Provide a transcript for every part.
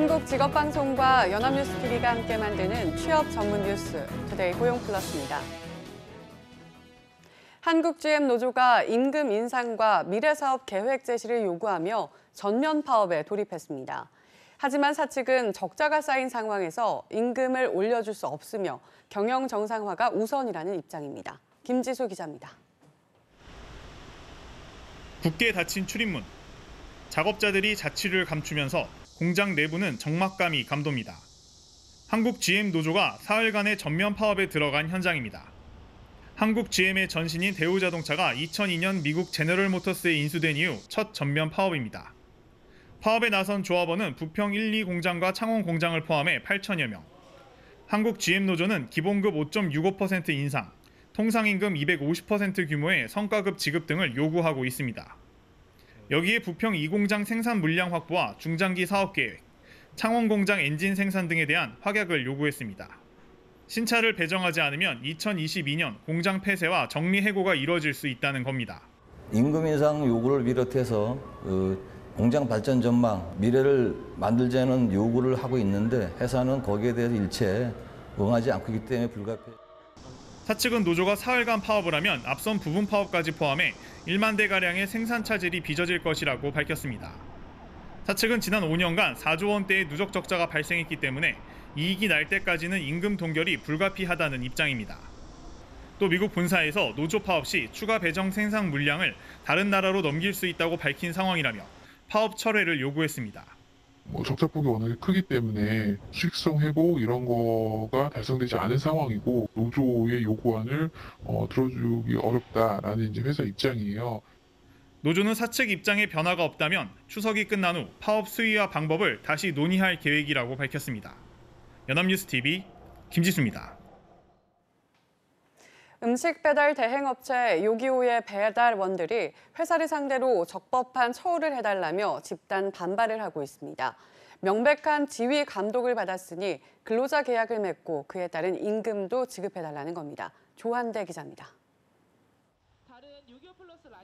한국직업방송과 연합뉴스TV가 함께 만드는 취업 전문 뉴스 투데이 고용플러스입니다. 한국GM 노조가 임금 인상과 미래사업 계획 제시를 요구하며 전면 파업에 돌입했습니다. 하지만 사측은 적자가 쌓인 상황에서 임금을 올려줄 수 없으며 경영 정상화가 우선이라는 입장입니다. 김지수 기자입니다. 국굳에 닫힌 출입문. 작업자들이 자취를 감추면서 공장 내부는 적막감이 감돕니다. 한국 GM 노조가 사흘간의 전면 파업에 들어간 현장입니다. 한국 GM의 전신인 대우자동차가 2002년 미국 제너럴 모터스에 인수된 이후 첫 전면 파업입니다. 파업에 나선 조합원은 부평 1, 2 공장과 창원 공장을 포함해 8천여 명. 한국 GM 노조는 기본급 5.65% 인상, 통상임금 250% 규모의 성과급 지급 등을 요구하고 있습니다. 여기에 부평 2공장 생산 물량 확보와 중장기 사업 계획, 창원 공장 엔진 생산 등에 대한 확약을 요구했습니다. 신차를 배정하지 않으면 2022년 공장 폐쇄와 정리 해고가 이뤄질 수 있다는 겁니다. 임금 인상 요구를 비롯해서 그, 공장 발전 전망, 미래를 만들자는 요구를 하고 있는데 회사는 거기에 대해서 일체 응하지 않기 때문에 불가피해. 사측은 노조가 사흘간 파업을 하면 앞선 부분 파업까지 포함해 1만 대가량의 생산 차질이 빚어질 것이라고 밝혔습니다. 사측은 지난 5년간 4조 원대의 누적 적자가 발생했기 때문에 이익이 날 때까지는 임금 동결이 불가피하다는 입장입니다. 또 미국 본사에서 노조 파업 시 추가 배정 생산 물량을 다른 나라로 넘길 수 있다고 밝힌 상황이라며 파업 철회를 요구했습니다. 뭐 어, 적자폭이 워낙에 크기 때문에 수익성 회복 이런 거가 달성되지 않은 상황이고 노조의 요구안을 어, 들어주기 어렵다라는 이제 회사 입장이에요. 노조는 사측 입장에 변화가 없다면 추석이 끝난 후 파업 수위와 방법을 다시 논의할 계획이라고 밝혔습니다. 연합뉴스 TV 김지수입니다. 음식 배달 대행업체 요기오의 배달원들이 회사를 상대로 적법한 처우를 해달라며 집단 반발을 하고 있습니다. 명백한 지휘 감독을 받았으니 근로자 계약을 맺고 그에 따른 임금도 지급해달라는 겁니다. 조한대 기자입니다.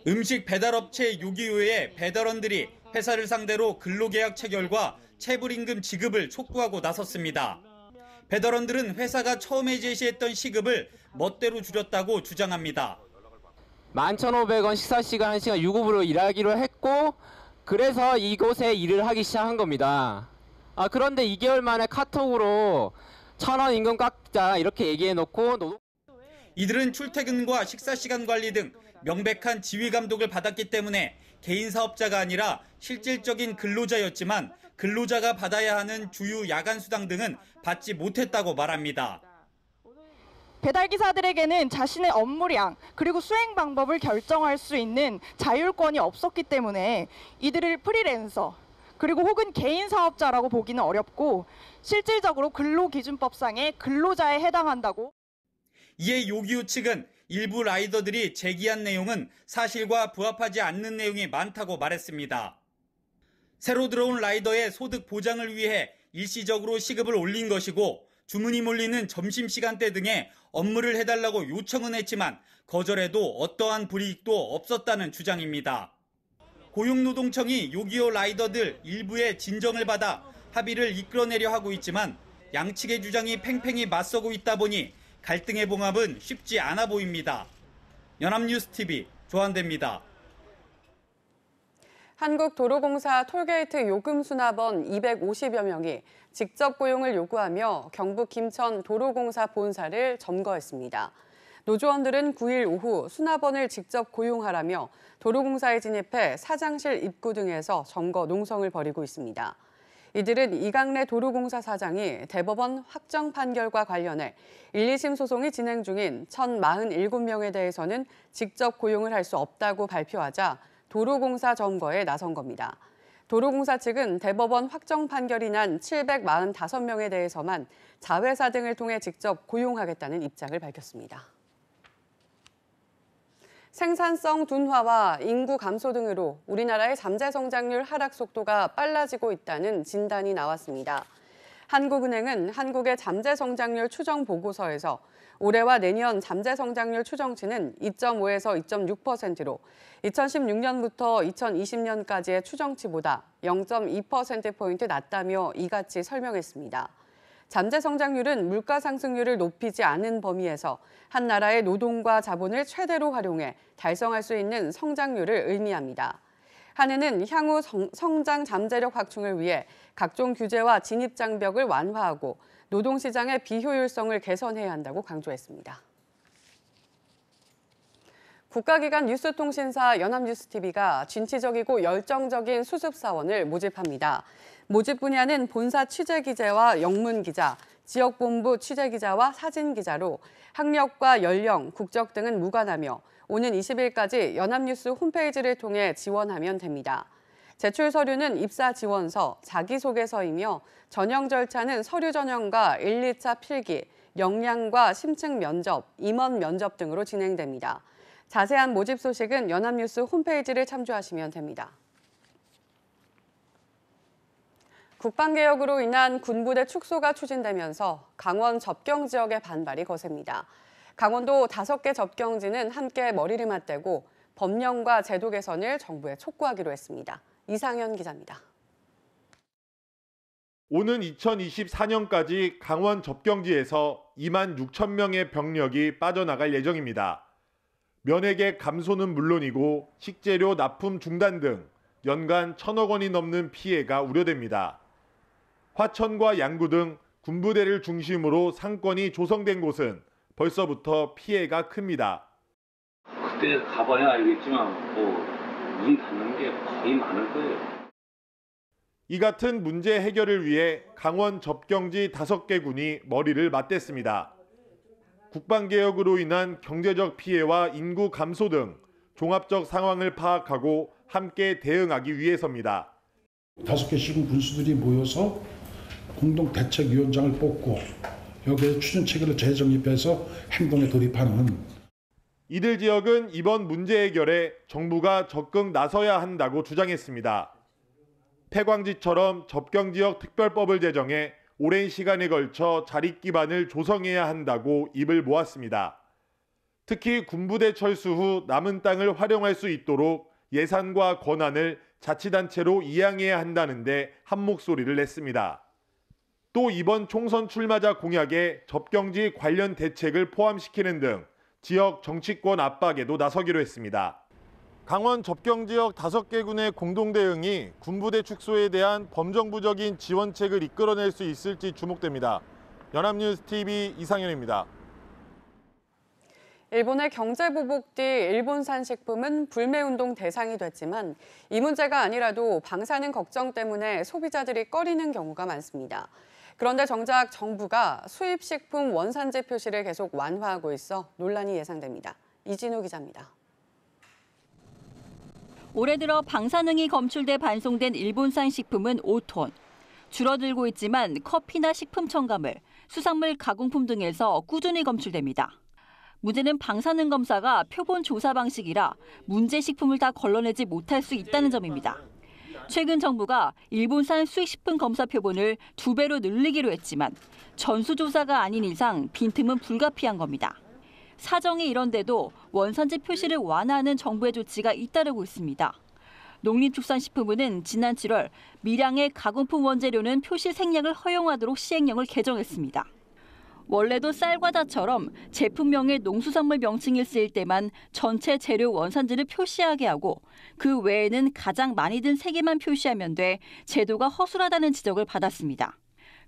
음식 배달업체 요기요의 배달원들이 회사를 상대로 근로계약 체결과 체불임금 지급을 촉구하고 나섰습니다. 배달원들은 회사가 처음에 제시했던 시급을 멋대로 줄였다고 주장합니다. 11,500원 식사시간 1시간 유급으로 일하기로 했고 그래서 이곳에 일을 하기 시작한 겁니다. 아, 그런데 2개월 만에 카톡으로 천원 임금 깎자 이렇게 얘기해 놓고 노동... 이들은 출퇴근과 식사 시간 관리 등 명백한 지휘 감독을 받았기 때문에 개인 사업자가 아니라 실질적인 근로자였지만 근로자가 받아야 하는 주유 야간 수당 등은 받지 못했다고 말합니다. 배달기사들에게는 자신의 업무량 그리고 수행 방법을 결정할 수 있는 자율권이 없었기 때문에 이들을 프리랜서 그리고 혹은 개인 사업자라고 보기는 어렵고 실질적으로 근로기준법상의 근로자에 해당한다고 이에 요기요 측은 일부 라이더들이 제기한 내용은 사실과 부합하지 않는 내용이 많다고 말했습니다. 새로 들어온 라이더의 소득 보장을 위해 일시적으로 시급을 올린 것이고 주문이 몰리는 점심시간대 등에 업무를 해달라고 요청은 했지만 거절해도 어떠한 불이익도 없었다는 주장입니다. 고용노동청이 요기요 라이더들 일부의 진정을 받아 합의를 이끌어내려 하고 있지만 양측의 주장이 팽팽히 맞서고 있다 보니 갈등의 봉합은 쉽지 않아 보입니다. 연합뉴스TV 조한대입니다. 한국도로공사 톨게이트 요금 수납원 250여 명이 직접 고용을 요구하며 경북 김천 도로공사 본사를 점거했습니다. 노조원들은 9일 오후 수납원을 직접 고용하라며 도로공사에 진입해 사장실 입구 등에서 점거 농성을 벌이고 있습니다. 이들은 이강래 도로공사 사장이 대법원 확정 판결과 관련해 1, 2심 소송이 진행 중인 1,047명에 대해서는 직접 고용을 할 수 없다고 발표하자 도로공사 점거에 나선 겁니다. 도로공사 측은 대법원 확정 판결이 난 745명에 대해서만 자회사 등을 통해 직접 고용하겠다는 입장을 밝혔습니다. 생산성 둔화와 인구 감소 등으로 우리나라의 잠재 성장률 하락 속도가 빨라지고 있다는 진단이 나왔습니다. 한국은행은 한국의 잠재 성장률 추정 보고서에서 올해와 내년 잠재 성장률 추정치는 2.5에서 2.6%로 2016년부터 2020년까지의 추정치보다 0.2%포인트 낮다며 이같이 설명했습니다. 잠재 성장률은 물가 상승률을 높이지 않은 범위에서 한 나라의 노동과 자본을 최대로 활용해 달성할 수 있는 성장률을 의미합니다. 한해는 향후 성장 잠재력 확충을 위해 각종 규제와 진입 장벽을 완화하고 노동시장의 비효율성을 개선해야 한다고 강조했습니다. 국가기관 뉴스통신사 연합뉴스TV가 진취적이고 열정적인 수습사원을 모집합니다. 모집 분야는 본사 취재기자와 영문기자, 지역본부 취재기자와 사진기자로 학력과 연령, 국적 등은 무관하며 오는 20일까지 연합뉴스 홈페이지를 통해 지원하면 됩니다. 제출 서류는 입사 지원서, 자기소개서이며 전형 절차는 서류 전형과 1, 2차 필기, 역량과 심층 면접, 임원 면접 등으로 진행됩니다. 자세한 모집 소식은 연합뉴스 홈페이지를 참조하시면 됩니다. 국방개혁으로 인한 군부대 축소가 추진되면서 강원 접경 지역의 반발이 거셉니다. 강원도 다섯 개 접경지는 함께 머리를 맞대고 법령과 제도 개선을 정부에 촉구하기로 했습니다. 이상현 기자입니다. 오는 2024년까지 강원 접경지에서 2만 6천 명의 병력이 빠져나갈 예정입니다. 면액의 감소는 물론이고 식재료 납품 중단 등 연간 천억 원이 넘는 피해가 우려됩니다. 화천과 양구 등 군부대를 중심으로 상권이 조성된 곳은 벌써부터 피해가 큽니다. 그때 가봐야 알겠지만 뭐문 닫는 게 거의 많을 거예요. 이 같은 문제 해결을 위해 강원 접경지 5개 군이 머리를 맞댔습니다. 국방개혁으로 인한 경제적 피해와 인구 감소 등 종합적 상황을 파악하고 함께 대응하기 위해서입니다. 다섯 개 시군 군수들이 모여서 공동 대책위원장을 뽑고 여기에 추진 체계를 재정립해서 행동에 돌입하는 이들 지역은 이번 문제 해결에 정부가 적극 나서야 한다고 주장했습니다. 태광지처럼 접경 지역 특별법을 제정해 오랜 시간에 걸쳐 자립 기반을 조성해야 한다고 입을 모았습니다. 특히 군부대 철수 후 남은 땅을 활용할 수 있도록 예산과 권한을 자치단체로 이양해야 한다는데 한 목소리를 냈습니다. 또 이번 총선 출마자 공약에 접경지 관련 대책을 포함시키는 등 지역 정치권 압박에도 나서기로 했습니다. 강원 접경 지역 5개 군의 공동 대응이 군부대 축소에 대한 범정부적인 지원책을 이끌어낼 수 있을지 주목됩니다. 연합뉴스 TV 이상현입니다. 일본의 경제 보복 뒤 일본산 식품은 불매운동 대상이 됐지만 이 문제가 아니라도 방사능 걱정 때문에 소비자들이 꺼리는 경우가 많습니다. 그런데 정작 정부가 수입식품 원산지 표시를 계속 완화하고 있어 논란이 예상됩니다. 이진우 기자입니다. 올해 들어 방사능이 검출돼 반송된 일본산 식품은 5톤. 줄어들고 있지만 커피나 식품 첨가물, 수산물 가공품 등에서 꾸준히 검출됩니다. 문제는 방사능 검사가 표본 조사 방식이라 문제 식품을 다 걸러내지 못할 수 있다는 점입니다. 최근 정부가 일본산 수입식품 검사 표본을 두 배로 늘리기로 했지만 전수조사가 아닌 이상 빈틈은 불가피한 겁니다. 사정이 이런데도 원산지 표시를 완화하는 정부의 조치가 잇따르고 있습니다. 농림축산식품부는 지난 7월 미량의 가공품 원재료는 표시 생략을 허용하도록 시행령을 개정했습니다. 원래도 쌀과자처럼 제품명의 농수산물 명칭일 쓰일 때만 전체 재료 원산지를 표시하게 하고 그 외에는 가장 많이 든 세 개만 표시하면 돼 제도가 허술하다는 지적을 받았습니다.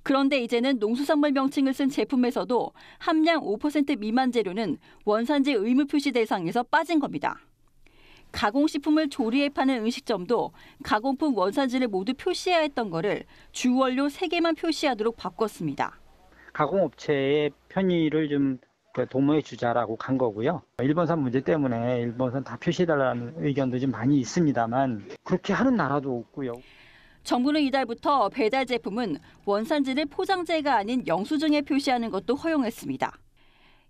그런데 이제는 농수산물 명칭을 쓴 제품에서도 함량 5% 미만 재료는 원산지 의무 표시 대상에서 빠진 겁니다. 가공식품을 조리해 파는 음식점도 가공품 원산지를 모두 표시해야 했던 거를 주원료 3개만 표시하도록 바꿨습니다. 가공업체의 편의를 좀 그 도모해 주자라고 간 거고요. 일본산 문제 때문에 일본산 다 표시해달라는 의견도 좀 많이 있습니다만 그렇게 하는 나라도 없고요. 정부는 이달부터 배달 제품은 원산지를 포장재가 아닌 영수증에 표시하는 것도 허용했습니다.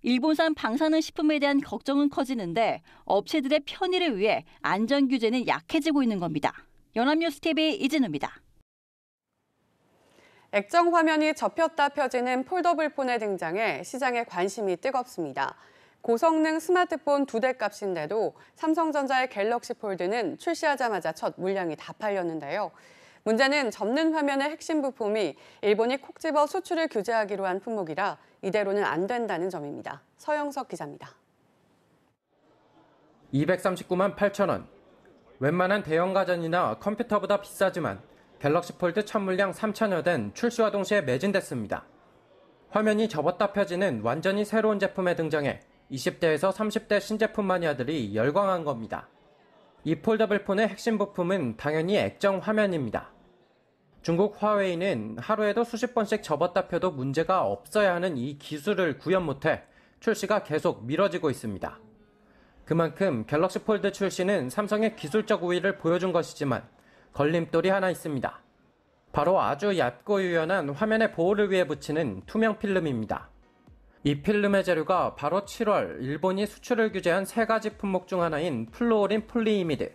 일본산 방사능 식품에 대한 걱정은 커지는데 업체들의 편의를 위해 안전 규제는 약해지고 있는 겁니다. 연합뉴스 TV 이진우입니다. 액정 화면이 접혔다 펴지는 폴더블 폰의 등장에 시장의 관심이 뜨겁습니다. 고성능 스마트폰 두 대 값인데도 삼성전자의 갤럭시 폴드는 출시하자마자 첫 물량이 다 팔렸는데요. 문제는 접는 화면의 핵심 부품이 일본이 콕 집어 수출을 규제하기로 한 품목이라 이대로는 안 된다는 점입니다. 서영석 기자입니다. 239만 8천 원. 웬만한 대형 가전이나 컴퓨터보다 비싸지만 갤럭시 폴드 첫 물량 3천여 대는 출시와 동시에 매진됐습니다. 화면이 접었다 펴지는 완전히 새로운 제품에등장해 20대에서 30대 신제품 마니아들이 열광한 겁니다. 이 폴더블 폰의 핵심 부품은 당연히 액정 화면입니다. 중국 화웨이는 하루에도 수십 번씩 접었다 펴도 문제가 없어야 하는 이 기술을 구현 못해 출시가 계속 미뤄지고 있습니다. 그만큼 갤럭시 폴드 출시는 삼성의 기술적 우위를 보여준 것이지만 걸림돌이 하나 있습니다. 바로 아주 얕고 유연한 화면의 보호를 위해 붙이는 투명 필름입니다. 이 필름의 재료가 바로 7월 일본이 수출을 규제한 세 가지 품목 중 하나인 플로오린 폴리이미드.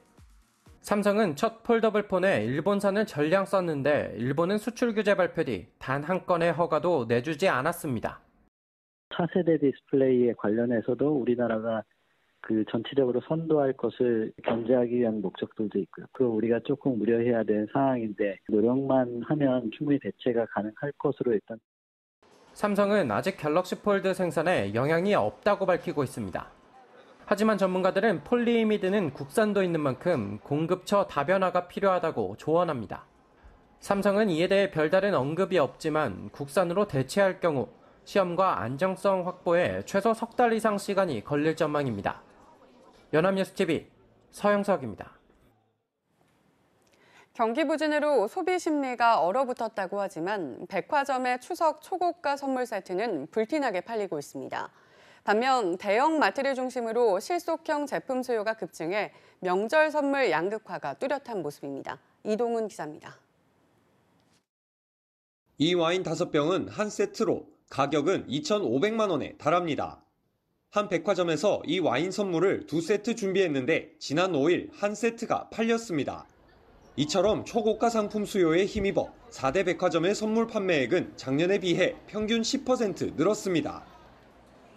삼성은 첫 폴더블 폰에 일본산을 전량 썼는데 일본은 수출 규제 발표 뒤 단 한 건의 허가도 내주지 않았습니다. 차세대 디스플레이에 관련해서도 우리나라가 그 전체적으로 선도할 것을 견제하기 위한 목적들도 있고요. 그 우리가 조금 우려해야 될는 상황인데 노력만 하면 충분히 대체가 가능할 것으로 일단 삼성은 아직 갤럭시 폴드 생산에 영향이 없다고 밝히고 있습니다. 하지만 전문가들은 폴리이미드는 국산도 있는 만큼 공급처 다변화가 필요하다고 조언합니다. 삼성은 이에 대해 별다른 언급이 없지만 국산으로 대체할 경우 시험과 안정성 확보에 최소 석 달 이상 시간이 걸릴 전망입니다. 연합뉴스TV 서영석입니다. 경기 부진으로 소비 심리가 얼어붙었다고 하지만 백화점의 추석 초고가 선물 세트는 불티나게 팔리고 있습니다. 반면 대형 마트를 중심으로 실속형 제품 수요가 급증해 명절 선물 양극화가 뚜렷한 모습입니다. 이동훈 기자입니다. 이 와인 5병은 한 세트로 가격은 2,500만 원에 달합니다. 한 백화점에서 이 와인 선물을 두 세트 준비했는데 지난 5일 한 세트가 팔렸습니다. 이처럼 초고가 상품 수요에 힘입어 4대 백화점의 선물 판매액은 작년에 비해 평균 10% 늘었습니다.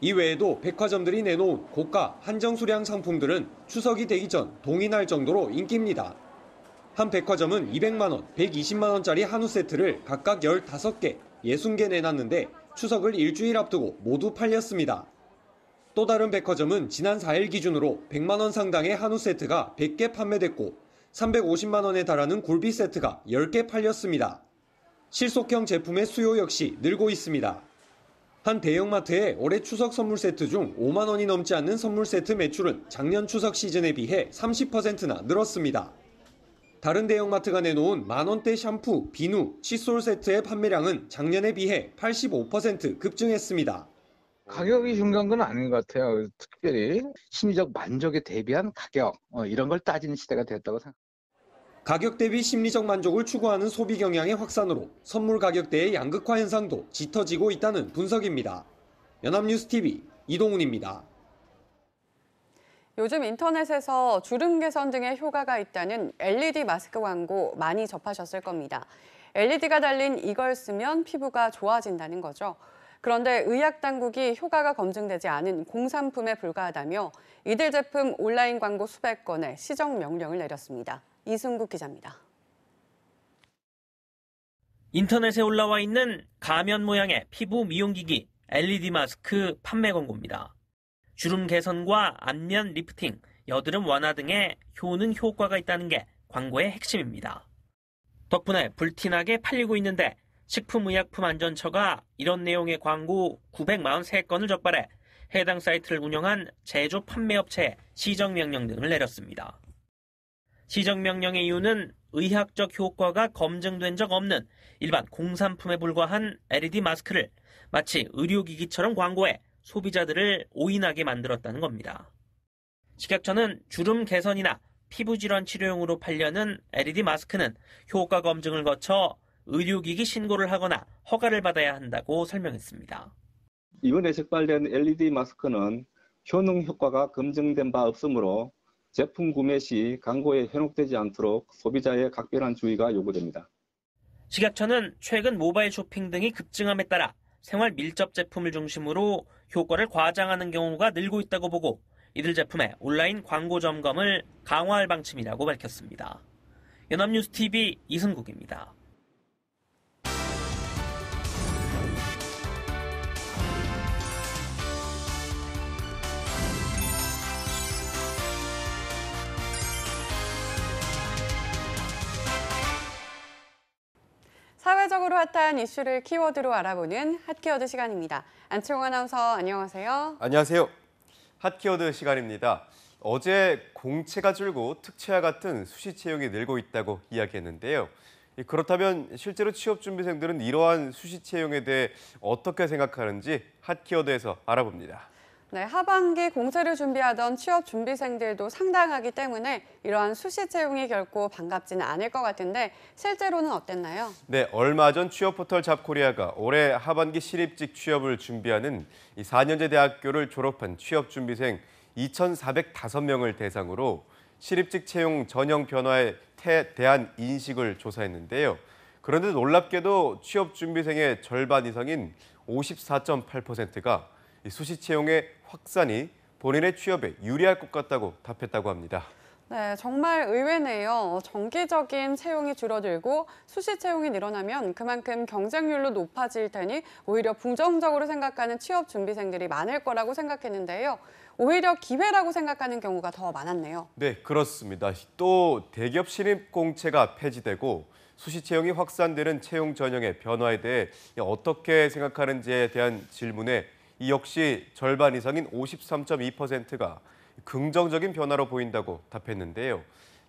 이외에도 백화점들이 내놓은 고가 한정 수량 상품들은 추석이 되기 전동인날 정도로 인기입니다. 한 백화점은 200만 원, 120만 원짜리 한우 세트를 각각 15개, 60개 내놨는데 추석을 일주일 앞두고 모두 팔렸습니다. 또 다른 백화점은 지난 4일 기준으로 100만원 상당의 한우 세트가 100개 판매됐고 350만원에 달하는 굴비 세트가 10개 팔렸습니다. 실속형 제품의 수요 역시 늘고 있습니다. 한 대형마트의 올해 추석 선물 세트 중 5만 원이 넘지 않는 선물 세트 매출은 작년 추석 시즌에 비해 30%나 늘었습니다. 다른 대형마트가 내놓은 만 원대 샴푸, 비누, 칫솔 세트의 판매량은 작년에 비해 85% 급증했습니다. 가격이 중요한 건 아닌 것 같아요. 특별히 심리적 만족에 대비한 가격 어, 이런 걸 따지는 시대가 되었다고 생각합니다. 가격 대비 심리적 만족을 추구하는 소비 경향의 확산으로 선물 가격대의 양극화 현상도 짙어지고 있다는 분석입니다. 연합뉴스TV 이동훈입니다. 요즘 인터넷에서 주름 개선 등의 효과가 있다는 LED 마스크 광고 많이 접하셨을 겁니다. LED가 달린 이걸 쓰면 피부가 좋아진다는 거죠. 그런데 의약당국이 효과가 검증되지 않은 공산품에 불과하다며 이들 제품 온라인 광고 수백 건에 시정 명령을 내렸습니다. 이승국 기자입니다. 인터넷에 올라와 있는 가면 모양의 피부 미용기기 LED 마스크 판매 광고입니다. 주름 개선과 안면 리프팅, 여드름 완화 등의 효능 효과가 있다는 게 광고의 핵심입니다. 덕분에 불티나게 팔리고 있는데 식품의약품안전처가 이런 내용의 광고 943건을 적발해 해당 사이트를 운영한 제조 판매업체 시정명령 등을 내렸습니다. 시정명령의 이유는 의학적 효과가 검증된 적 없는 일반 공산품에 불과한 LED 마스크를 마치 의료기기처럼 광고해 소비자들을 오인하게 만들었다는 겁니다. 식약처는 주름 개선이나 피부질환 치료용으로 팔려는 LED 마스크는 효과 검증을 거쳐 의료기기 신고를 하거나 허가를 받아야 한다고 설명했습니다. 이번에 적발된 LED 마스크는 효능 효과가 검증된 바 없으므로 제품 구매 시 광고에 현혹되지 않도록 소비자의 각별한 주의가 요구됩니다. 식약처는 최근 모바일 쇼핑 등이 급증함에 따라 생활 밀접 제품을 중심으로 효과를 과장하는 경우가 늘고 있다고 보고 이들 제품의 온라인 광고 점검을 강화할 방침이라고 밝혔습니다. 연합뉴스TV 이승국입니다. 사회적으로 핫한 이슈를 키워드로 알아보는 핫키워드 시간입니다. 안채홍 아나운서 안녕하세요. 안녕하세요. 핫키워드 시간입니다. 어제 공채가 줄고 특채와 같은 수시 채용이 늘고 있다고 이야기했는데요. 그렇다면 실제로 취업 준비생들은 이러한 수시 채용에 대해 어떻게 생각하는지 핫키워드에서 알아봅니다. 네, 하반기 공채를 준비하던 취업 준비생들도 상당하기 때문에 이러한 수시 채용이 결코 반갑지는 않을 것 같은데 실제로는 어땠나요? 네, 얼마 전 취업 포털 잡코리아가 올해 하반기 신입직 취업을 준비하는 이 4년제 대학교를 졸업한 취업 준비생 2,405명을 대상으로 실입직 채용 전형 변화에 대한 인식을 조사했는데요. 그런데 놀랍게도 취업 준비생의 절반 이상인 54.8%가 수시 채용에 확산이 본인의 취업에 유리할 것 같다고 답했다고 합니다. 네, 정말 의외네요. 정기적인 채용이 줄어들고 수시 채용이 늘어나면 그만큼 경쟁률로 높아질 테니 오히려 부정적으로 생각하는 취업 준비생들이 많을 거라고 생각했는데요. 오히려 기회라고 생각하는 경우가 더 많았네요. 네, 그렇습니다. 또 대기업 신입공채가 폐지되고 수시 채용이 확산되는 채용 전형의 변화에 대해 어떻게 생각하는지에 대한 질문에 이 역시 절반 이상인 53.2%가 긍정적인 변화로 보인다고 답했는데요.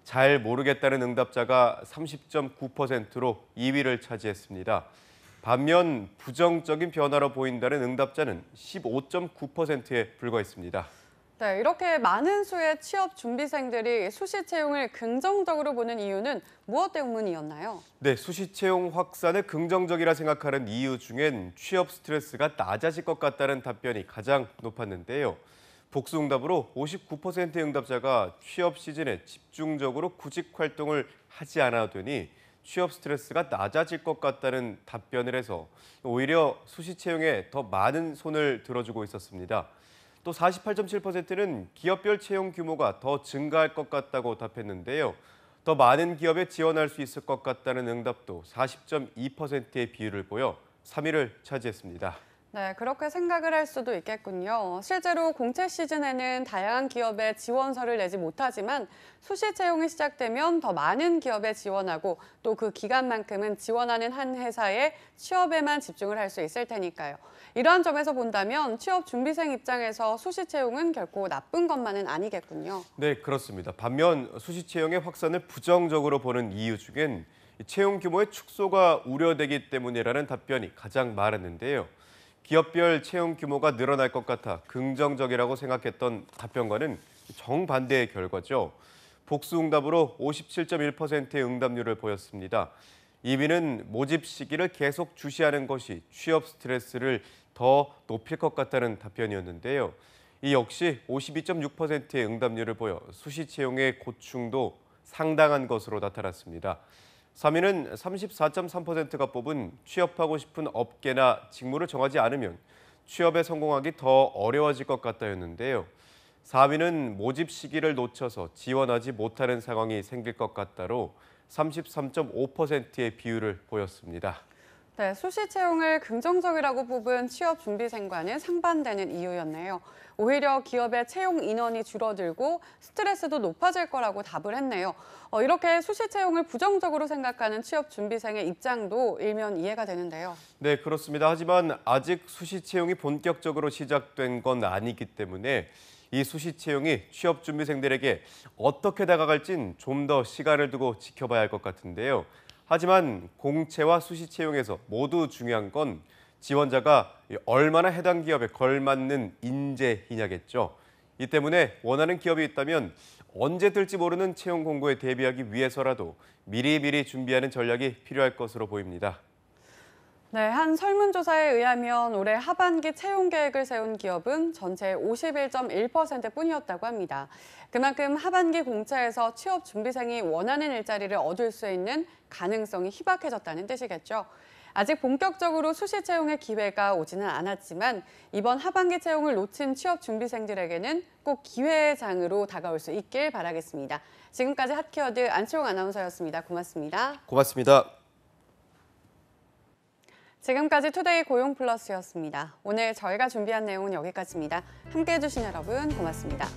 잘 모르겠다는 응답자가 30.9%로 2위를 차지했습니다. 반면 부정적인 변화로 보인다는 응답자는 15.9%에 불과했습니다. 네, 이렇게 많은 수의 취업 준비생들이 수시 채용을 긍정적으로 보는 이유는 무엇 때문이었나요? 네, 수시 채용 확산을 긍정적이라 생각하는 이유 중엔 취업 스트레스가 낮아질 것 같다는 답변이 가장 높았는데요. 복수응답으로 59%의 응답자가 취업 시즌에 집중적으로 구직 활동을 하지 않아도 되니 취업 스트레스가 낮아질 것 같다는 답변을 해서 오히려 수시 채용에 더 많은 손을 들어주고 있었습니다. 또 48.7%는 기업별 채용 규모가 더 증가할 것 같다고 답했는데요. 더 많은 기업에 지원할 수 있을 것 같다는 응답도 40.2%의 비율을 보여 3위를 차지했습니다. 네, 그렇게 생각을 할 수도 있겠군요. 실제로 공채 시즌에는 다양한 기업에 지원서를 내지 못하지만 수시 채용이 시작되면 더 많은 기업에 지원하고 또 그 기간만큼은 지원하는 한 회사의 취업에만 집중을 할 수 있을 테니까요. 이러한 점에서 본다면 취업 준비생 입장에서 수시 채용은 결코 나쁜 것만은 아니겠군요. 네, 그렇습니다. 반면 수시 채용의 확산을 부정적으로 보는 이유 중엔 채용 규모의 축소가 우려되기 때문이라는 답변이 가장 많았는데요. 기업별 채용 규모가 늘어날 것 같아 긍정적이라고 생각했던 답변과는 정반대의 결과죠. 복수응답으로 57.1%의 응답률을 보였습니다. 2위는 모집 시기를 계속 주시하는 것이 취업 스트레스를 더 높일 것 같다는 답변이었는데요. 이 역시 52.6%의 응답률을 보여 수시 채용의 고충도 상당한 것으로 나타났습니다. 3위는 34.3%가 뽑은 취업하고 싶은 업계나 직무를 정하지 않으면 취업에 성공하기 더 어려워질 것 같다였는데요. 4위는 모집 시기를 놓쳐서 지원하지 못하는 상황이 생길 것 같다로 33.5%의 비율을 보였습니다. 네, 수시 채용을 긍정적이라고 뽑은 취업 준비생과는 상반되는 이유였네요. 오히려 기업의 채용 인원이 줄어들고 스트레스도 높아질 거라고 답을 했네요. 어, 이렇게 수시 채용을 부정적으로 생각하는 취업 준비생의 입장도 일면 이해가 되는데요. 네, 그렇습니다. 하지만 아직 수시 채용이 본격적으로 시작된 건 아니기 때문에 이 수시 채용이 취업 준비생들에게 어떻게 다가갈진 좀 더 시간을 두고 지켜봐야 할 것 같은데요. 하지만 공채와 수시 채용에서 모두 중요한 건 지원자가 얼마나 해당 기업에 걸맞는 인재이냐겠죠. 이 때문에 원하는 기업이 있다면 언제 될지 모르는 채용 공고에 대비하기 위해서라도 미리미리 준비하는 전략이 필요할 것으로 보입니다. 네, 한 설문조사에 의하면 올해 하반기 채용 계획을 세운 기업은 전체 51.1% 뿐이었다고 합니다. 그만큼 하반기 공채에서 취업 준비생이 원하는 일자리를 얻을 수 있는 가능성이 희박해졌다는 뜻이겠죠. 아직 본격적으로 수시 채용의 기회가 오지는 않았지만 이번 하반기 채용을 놓친 취업 준비생들에게는 꼭 기회의 장으로 다가올 수 있길 바라겠습니다. 지금까지 핫키워드 안치홍 아나운서였습니다. 고맙습니다. 고맙습니다. 지금까지 투데이 고용플러스였습니다. 오늘 저희가 준비한 내용은 여기까지입니다. 함께해 주신 여러분 고맙습니다.